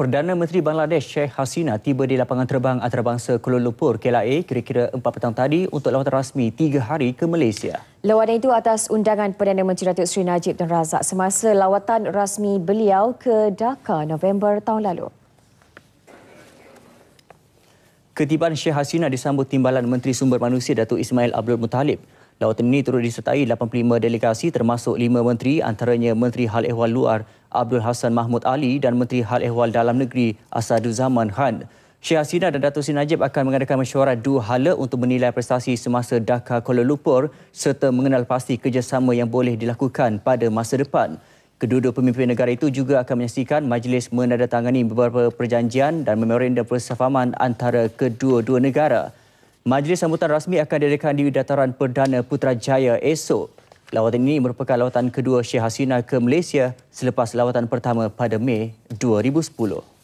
Perdana Menteri Bangladesh Sheikh Hasina tiba di lapangan terbang antarabangsa Kuala Lumpur K.L.A, kira-kira 4 petang tadi untuk lawatan rasmi 3 hari ke Malaysia. Lawatan itu atas undangan Perdana Menteri Datuk Seri Najib dan Razak semasa lawatan rasmi beliau ke Dhaka November tahun lalu. Ketibaan Sheikh Hasina disambut timbalan Menteri Sumber Manusia Datuk Ismail Abdul Muttalib Lawatan ini turut disertai 85 delegasi termasuk 5 menteri antaranya Menteri Hal Ehwal Luar Abdul Hassan Mahmud Ali dan Menteri Hal Ehwal Dalam Negeri Asadul Zaman Khan. Syekh Hasina dan Datuk Sin Najib akan mengadakan mesyuarat dua hala untuk menilai prestasi semasa Dhaka Kuala Lumpur serta mengenal pasti kerjasama yang boleh dilakukan pada masa depan. Kedua-dua pemimpin negara itu juga akan menyaksikan majlis menandatangani beberapa perjanjian dan memorandum persahaman antara kedua-dua negara. Majlis sambutan rasmi akan diadakan di Dataran Perdana Putrajaya esok. Lawatan ini merupakan lawatan kedua Syekh Hasina ke Malaysia selepas lawatan pertama pada Mei 2010.